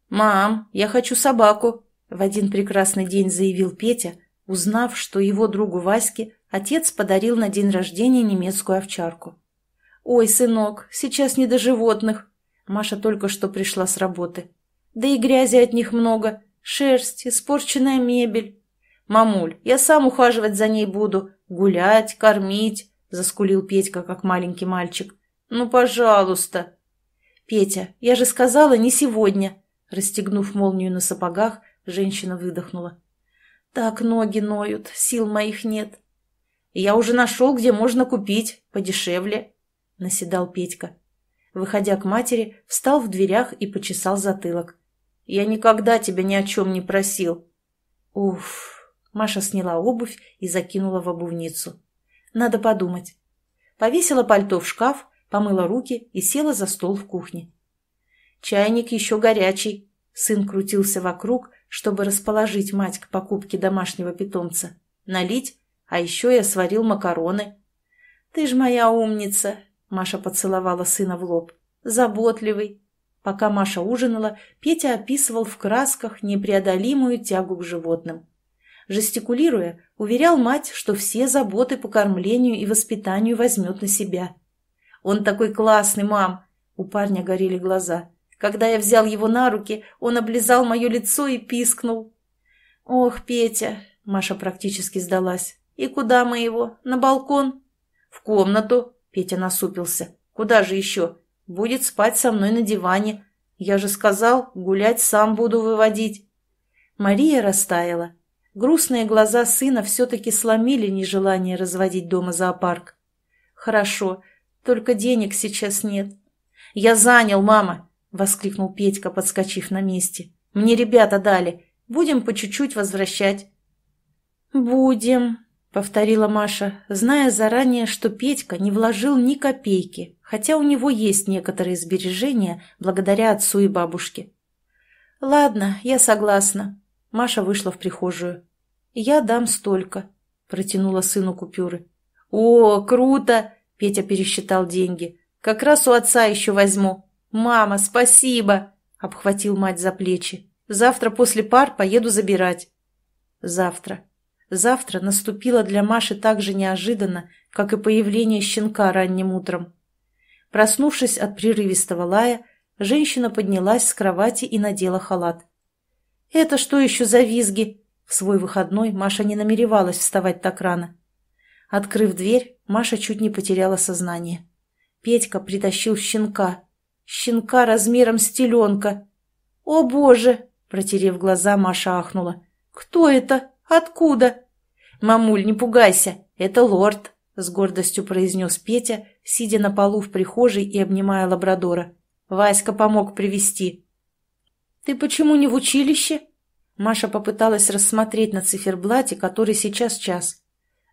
«Мам, я хочу собаку», — в один прекрасный день заявил Петя, узнав, что его другу Ваське отец подарил на день рождения немецкую овчарку. «Ой, сынок, сейчас не до животных». Маша только что пришла с работы. «Да и грязи от них много. Шерсть, испорченная мебель». «Мамуль, я сам ухаживать за ней буду. Гулять, кормить», — заскулил Петька, как маленький мальчик. «Ну, пожалуйста», «Петя, я же сказала, не сегодня!» Расстегнув молнию на сапогах, женщина выдохнула. «Так ноги ноют, сил моих нет». «Я уже нашел, где можно купить, подешевле», — наседал Петька. Выходя к матери, встал в дверях и почесал затылок. «Я никогда тебя ни о чем не просил». «Уф!» — Маша сняла обувь и закинула в обувницу. «Надо подумать». Повесила пальто в шкаф, помыла руки и села за стол в кухне. «Чайник еще горячий», — сын крутился вокруг, чтобы расположить мать к покупке домашнего питомца. «Налить? А еще я сварил макароны». «Ты ж моя умница!» — Маша поцеловала сына в лоб. «Заботливый!» Пока Маша ужинала, Петя описывал в красках непреодолимую тягу к животным. Жестикулируя, уверял мать, что все заботы по кормлению и воспитанию возьмет на себя — он такой классный, мам!» У парня горели глаза. Когда я взял его на руки, он облизал мое лицо и пискнул. «Ох, Петя!» – Маша практически сдалась. «И куда мы его? На балкон?» «В комнату!» – Петя насупился. «Куда же еще? Будет спать со мной на диване. Я же сказал, гулять сам буду выводить». Мария растаяла. Грустные глаза сына все-таки сломили нежелание разводить дома зоопарк. «Хорошо, только денег сейчас нет. Я занял, мама, воскликнул Петька, подскочив на месте. Мне ребята дали. Будем по чуть-чуть возвращать. Будем, повторила Маша, зная заранее, что Петька не вложил ни копейки, хотя у него есть некоторые сбережения благодаря отцу и бабушке. «Ладно, я согласна». Маша вышла в прихожую. «Я дам столько», — протянула сыну купюры. «О, круто! Петя пересчитал деньги. «Как раз у отца еще возьму». «Мама, спасибо!» — обхватил мать за плечи. «Завтра после пар поеду забирать». «Завтра». Завтра наступило для Маши так же неожиданно, как и появление щенка ранним утром. Проснувшись от прерывистого лая, женщина поднялась с кровати и надела халат. «Это что еще за визги?» В свой выходной Маша не намеревалась вставать так рано. Открыв дверь, Маша чуть не потеряла сознание. Петька притащил щенка. Щенка размером с теленка. «О, боже!» – протерев глаза, Маша ахнула. «Кто это? Откуда?» «Мамуль, не пугайся, это лорд», – с гордостью произнес Петя, сидя на полу в прихожей и обнимая лабрадора. «Васька помог привести. «Ты почему не в училище?» Маша попыталась рассмотреть на циферблате, который сейчас час.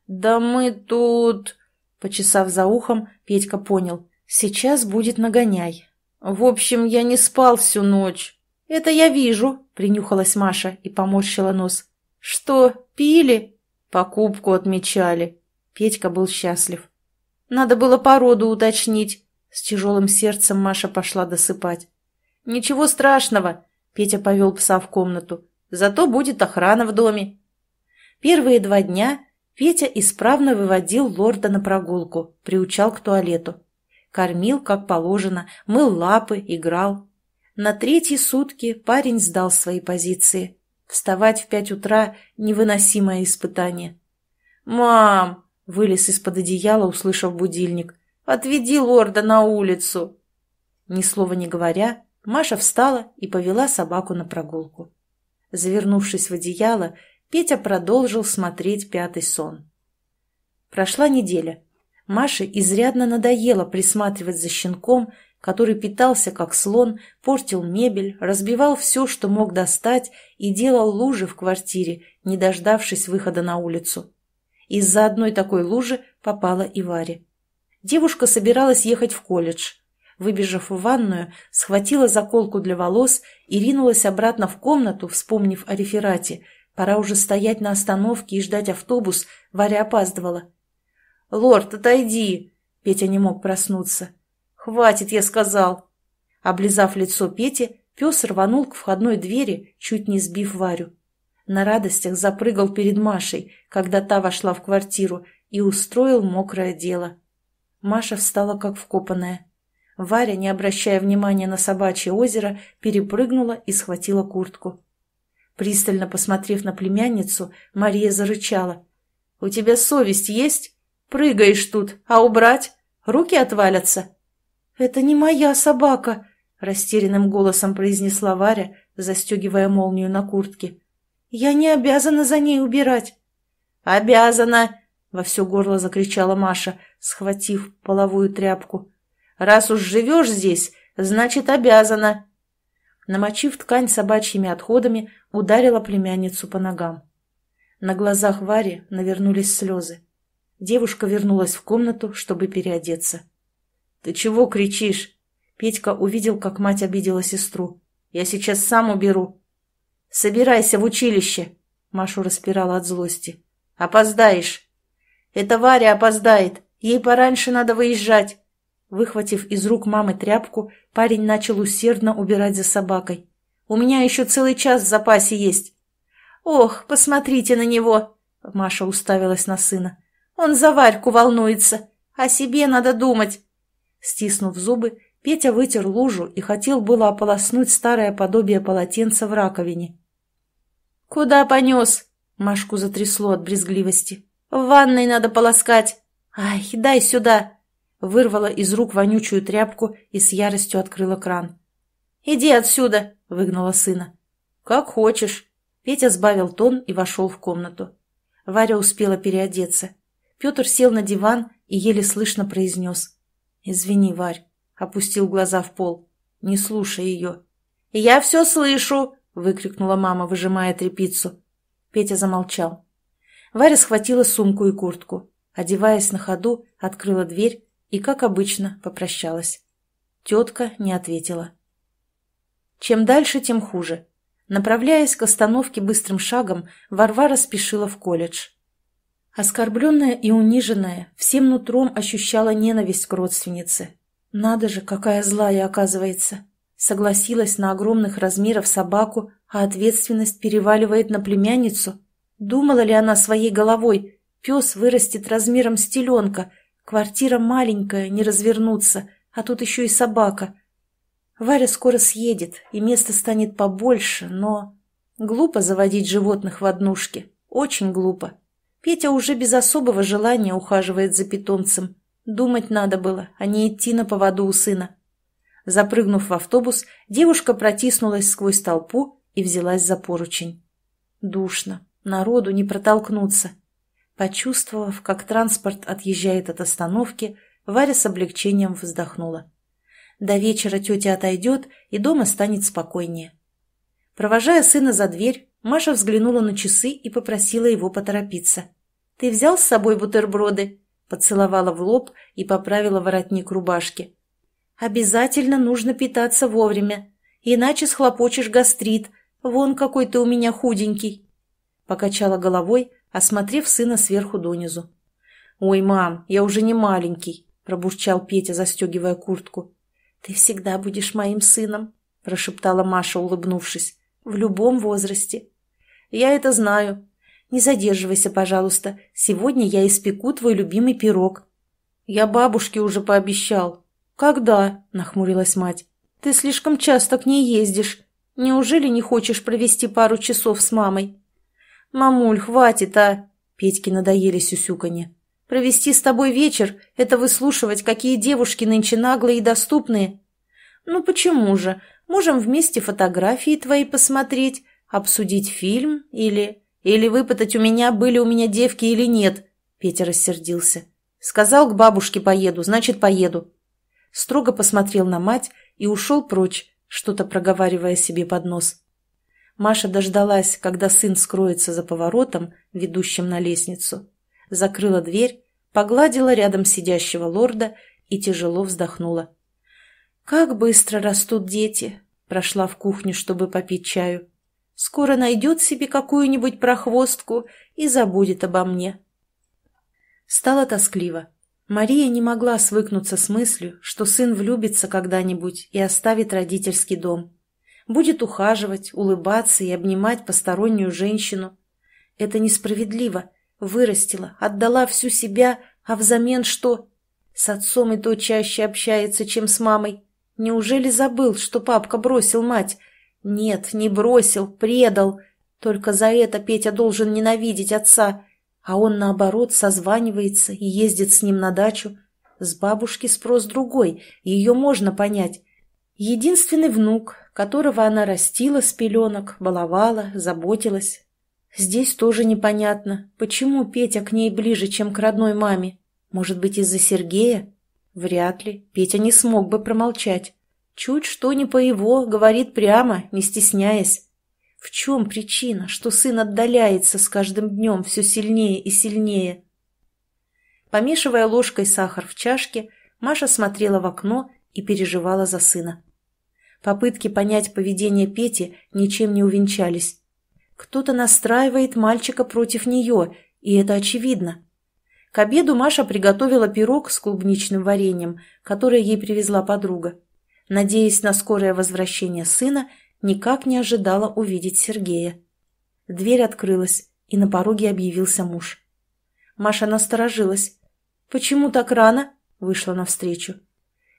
«Да мы тут...» Почесав за ухом, Петька понял. «Сейчас будет нагоняй. В общем, я не спал всю ночь». «Это я вижу», — принюхалась Маша и поморщила нос. «Что, пили?» «Покупку отмечали». Петька был счастлив. «Надо было породу уточнить». С тяжелым сердцем Маша пошла досыпать. «Ничего страшного», — Петя повел пса в комнату. «Зато будет охрана в доме». Первые два дня Петя исправно выводил лорда на прогулку, приучал к туалету. Кормил, как положено, мыл лапы, играл. На третьи сутки парень сдал свои позиции. Вставать в пять утра – невыносимое испытание. «Мам!» – вылез из-под одеяла, услышав будильник. «Отведи лорда на улицу!» Ни слова не говоря, Маша встала и повела собаку на прогулку. Завернувшись в одеяло, Петя продолжил смотреть пятый сон. Прошла неделя. Маше изрядно надоело присматривать за щенком, который питался как слон, портил мебель, разбивал все, что мог достать, и делал лужи в квартире, не дождавшись выхода на улицу. Из-за одной такой лужи попала и Варя. Девушка собиралась ехать в колледж. Выбежав в ванную, схватила заколку для волос и ринулась обратно в комнату, вспомнив о реферате, Пора уже стоять на остановке и ждать автобус, Варя опаздывала. «Лорд, отойди!» Петя не мог проснуться. «Хватит, я сказал!» Облизав лицо Пети, пес рванул к входной двери, чуть не сбив Варю. На радостях запрыгал перед Машей, когда та вошла в квартиру, и устроил мокрое дело. Маша встала как вкопанная. Варя, не обращая внимания на собачье озеро, перепрыгнула и схватила куртку. Пристально посмотрев на племянницу, Мария зарычала. «У тебя совесть есть? Прыгаешь тут, а убрать? Руки отвалятся!» «Это не моя собака!» — растерянным голосом произнесла Варя, застегивая молнию на куртке. «Я не обязана за ней убирать!» «Обязана!» — во все горло закричала Маша, схватив половую тряпку. «Раз уж живешь здесь, значит, обязана!» намочив ткань собачьими отходами, ударила племянницу по ногам. На глазах Вари навернулись слезы. Девушка вернулась в комнату, чтобы переодеться. «Ты чего кричишь?» Петька увидел, как мать обидела сестру. «Я сейчас сам уберу». «Собирайся в училище!» Машу распирала от злости. «Опоздаешь!» «Это Варя опоздает! Ей пораньше надо выезжать!» Выхватив из рук мамы тряпку, парень начал усердно убирать за собакой. «У меня еще целый час в запасе есть». «Ох, посмотрите на него!» — Маша уставилась на сына. «Он за Варьку волнуется. О себе надо думать». Стиснув зубы, Петя вытер лужу и хотел было ополоснуть старое подобие полотенца в раковине. «Куда понес?» — Машку затрясло от брезгливости. «В ванной надо полоскать. Ай, дай сюда!» вырвала из рук вонючую тряпку и с яростью открыла кран. «Иди отсюда!» — выгнала сына. «Как хочешь!» Петя сбавил тон и вошел в комнату. Варя успела переодеться. Петр сел на диван и еле слышно произнес. «Извини, Варь», — опустил глаза в пол. «Не слушай ее». «Я все слышу!» — выкрикнула мама, выжимая тряпицу. Петя замолчал. Варя схватила сумку и куртку. Одеваясь на ходу, открыла дверь и, как обычно, попрощалась. Тетка не ответила. Чем дальше, тем хуже. Направляясь к остановке быстрым шагом, Варвара спешила в колледж. Оскорбленная и униженная, всем нутром ощущала ненависть к родственнице. Надо же, какая злая оказывается. Согласилась на огромных размеров собаку, а ответственность переваливает на племянницу. Думала ли она своей головой, пес вырастет размером с теленка – Квартира маленькая, не развернуться, а тут еще и собака. Варя скоро съедет, и место станет побольше, но... Глупо заводить животных в однушке. Очень глупо. Петя уже без особого желания ухаживает за питомцем. Думать надо было, а не идти на поводу у сына. Запрыгнув в автобус, девушка протиснулась сквозь толпу и взялась за поручень. Душно, народу не протолкнуться. Почувствовав, как транспорт отъезжает от остановки, Варя с облегчением вздохнула. До вечера тетя отойдет, и дома станет спокойнее. Провожая сына за дверь, Маша взглянула на часы и попросила его поторопиться. «Ты взял с собой бутерброды?» Поцеловала в лоб и поправила воротник рубашки. «Обязательно нужно питаться вовремя, иначе схлопочешь гастрит. Вон какой ты у меня худенький!» Покачала головой, осмотрев сына сверху донизу. «Ой, мам, я уже не маленький», — пробурчал Петя, застегивая куртку. «Ты всегда будешь моим сыном», — прошептала Маша, улыбнувшись. «В любом возрасте». «Я это знаю. Не задерживайся, пожалуйста. Сегодня я испеку твой любимый пирог». «Я бабушке уже пообещал». «Когда?» — нахмурилась мать. «Ты слишком часто к ней ездишь. Неужели не хочешь провести пару часов с мамой?» «Мамуль, хватит, а!» Петьке надоели сюсюканье. «Провести с тобой вечер — это выслушивать, какие девушки нынче наглые и доступные. Ну почему же? Можем вместе фотографии твои посмотреть, обсудить фильм или... Или выпытать у меня, были у меня девки или нет?» Петя рассердился. «Сказал, к бабушке поеду, значит, поеду». Строго посмотрел на мать и ушел прочь, что-то проговаривая себе под нос. Маша дождалась, когда сын скроется за поворотом, ведущим на лестницу. Закрыла дверь, погладила рядом сидящего лорда и тяжело вздохнула. «Как быстро растут дети!» Прошла в кухню, чтобы попить чаю. «Скоро найдет себе какую-нибудь прохвостку и забудет обо мне». Стало тоскливо. Мария не могла свыкнуться с мыслью, что сын влюбится когда-нибудь и оставит родительский дом будет ухаживать, улыбаться и обнимать постороннюю женщину. Это несправедливо. Вырастила, отдала всю себя, а взамен что? С отцом и то чаще общается, чем с мамой. Неужели забыл, что папка бросил мать? Нет, не бросил, предал. Только за это Петя должен ненавидеть отца. А он, наоборот, созванивается и ездит с ним на дачу. С бабушки спрос другой, ее можно понять. Единственный внук, которого она растила с пеленок, баловала, заботилась. Здесь тоже непонятно, почему Петя к ней ближе, чем к родной маме. Может быть, из-за Сергея? Вряд ли. Петя не смог бы промолчать. Чуть что не по его, говорит прямо, не стесняясь. В чем причина, что сын отдаляется с каждым днем все сильнее и сильнее? Помешивая ложкой сахар в чашке, Маша смотрела в окно и переживала за сына. Попытки понять поведение Пети ничем не увенчались. Кто-то настраивает мальчика против нее, и это очевидно. К обеду Маша приготовила пирог с клубничным вареньем, которое ей привезла подруга. Надеясь на скорое возвращение сына, никак не ожидала увидеть Сергея. Дверь открылась, и на пороге объявился муж. Маша насторожилась. «Почему так рано?» – вышла навстречу.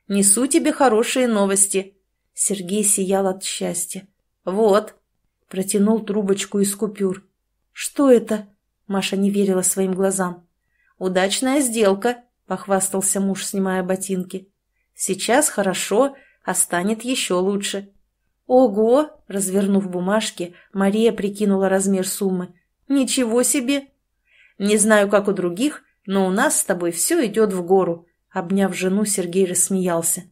«Несу тебе хорошие новости», Сергей сиял от счастья. «Вот!» – протянул трубочку из купюр. «Что это?» – Маша не верила своим глазам. «Удачная сделка!» – похвастался муж, снимая ботинки. «Сейчас хорошо, а станет еще лучше». «Ого!» – развернув бумажки, Мария прикинула размер суммы. «Ничего себе!» «Не знаю, как у других, но у нас с тобой все идет в гору», – обняв жену, Сергей рассмеялся.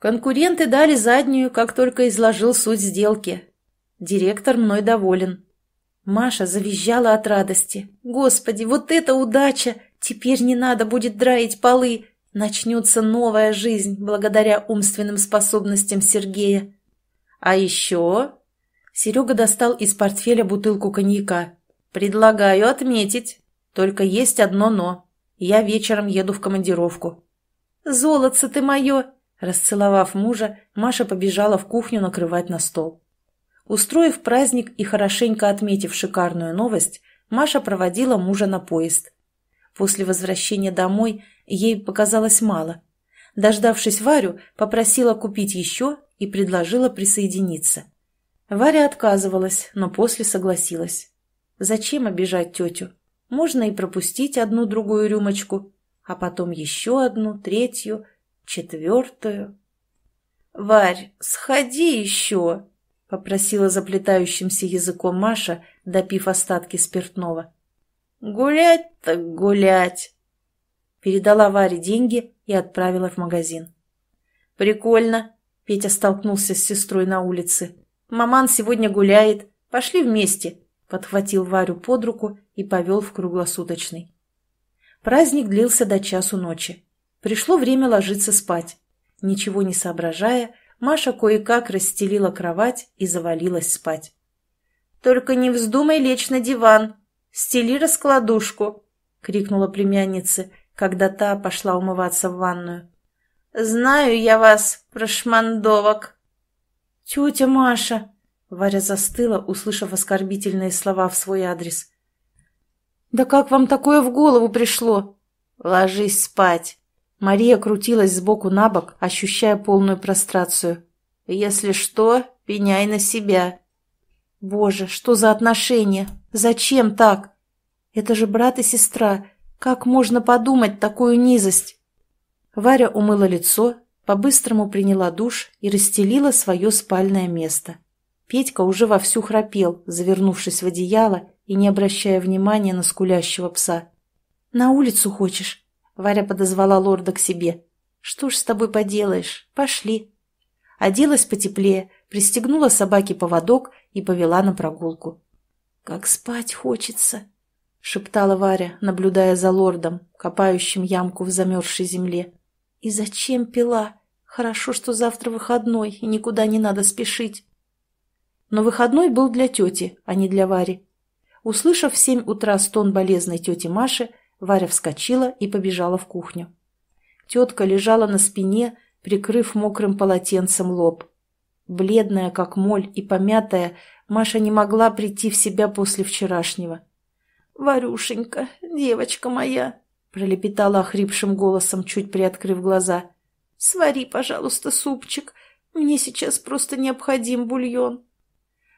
Конкуренты дали заднюю, как только изложил суть сделки. Директор мной доволен. Маша завизжала от радости. «Господи, вот это удача! Теперь не надо будет драить полы! Начнется новая жизнь благодаря умственным способностям Сергея!» «А еще...» Серега достал из портфеля бутылку коньяка. «Предлагаю отметить. Только есть одно «но». Я вечером еду в командировку». «Золотце ты мое!» Расцеловав мужа, Маша побежала в кухню накрывать на стол. Устроив праздник и хорошенько отметив шикарную новость, Маша проводила мужа на поезд. После возвращения домой ей показалось мало. Дождавшись Варю, попросила купить еще и предложила присоединиться. Варя отказывалась, но после согласилась. Зачем обижать тетю? Можно и пропустить одну-другую рюмочку, а потом еще одну, третью – четвертую. «Варь, сходи еще!» — попросила заплетающимся языком Маша, допив остатки спиртного. «Гулять так гулять!» Передала Варе деньги и отправила в магазин. «Прикольно!» — Петя столкнулся с сестрой на улице. «Маман сегодня гуляет. Пошли вместе!» — подхватил Варю под руку и повел в круглосуточный. Праздник длился до часу ночи. Пришло время ложиться спать. Ничего не соображая, Маша кое-как расстелила кровать и завалилась спать. «Только не вздумай лечь на диван! Стели раскладушку!» — крикнула племянница, когда та пошла умываться в ванную. «Знаю я вас, прошмандовок!» «Тетя Маша!» — Варя застыла, услышав оскорбительные слова в свой адрес. «Да как вам такое в голову пришло?» «Ложись спать!» Мария крутилась сбоку на бок, ощущая полную прострацию. «Если что, пеняй на себя». «Боже, что за отношения? Зачем так? Это же брат и сестра. Как можно подумать такую низость?» Варя умыла лицо, по-быстрому приняла душ и расстелила свое спальное место. Петька уже вовсю храпел, завернувшись в одеяло и не обращая внимания на скулящего пса. «На улицу хочешь?» Варя подозвала лорда к себе. «Что ж с тобой поделаешь? Пошли». Оделась потеплее, пристегнула собаке поводок и повела на прогулку. «Как спать хочется», — шептала Варя, наблюдая за лордом, копающим ямку в замерзшей земле. «И зачем пила? Хорошо, что завтра выходной, и никуда не надо спешить». Но выходной был для тети, а не для Вари. Услышав в семь утра стон болезной тети Маши, Варя вскочила и побежала в кухню. Тетка лежала на спине, прикрыв мокрым полотенцем лоб. Бледная, как моль, и помятая, Маша не могла прийти в себя после вчерашнего. «Варюшенька, девочка моя!» — пролепетала охрипшим голосом, чуть приоткрыв глаза. «Свари, пожалуйста, супчик. Мне сейчас просто необходим бульон».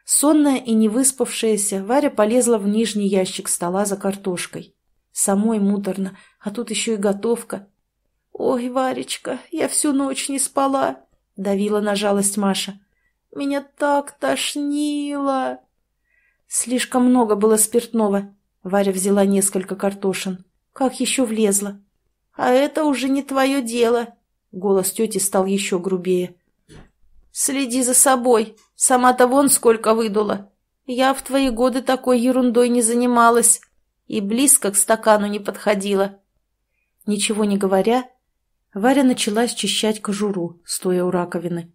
Сонная и невыспавшаяся, Варя полезла в нижний ящик стола за картошкой. Самой муторно, а тут еще и готовка. «Ой, Варечка, я всю ночь не спала!» — давила на жалость Маша. «Меня так тошнило!» Слишком много было спиртного. Варя взяла несколько картошин. Как еще влезла? «А это уже не твое дело!» Голос тети стал еще грубее. «Следи за собой. Сама-то вон сколько выдула. Я в твои годы такой ерундой не занималась и близко к стакану не подходила. Ничего не говоря, Варя начала счищать кожуру, стоя у раковины.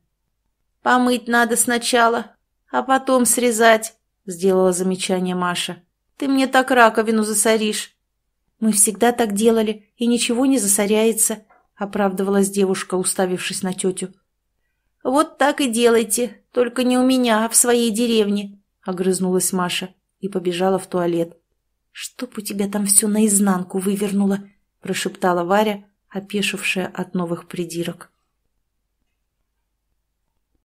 «Помыть надо сначала, а потом срезать», — сделала замечание Маша. «Ты мне так раковину засоришь». «Мы всегда так делали, и ничего не засоряется», — оправдывалась девушка, уставившись на тетю. «Вот так и делайте, только не у меня, а в своей деревне», — огрызнулась Маша и побежала в туалет. «Чтоб у тебя там все наизнанку вывернуло!» – прошептала Варя, опешившая от новых придирок.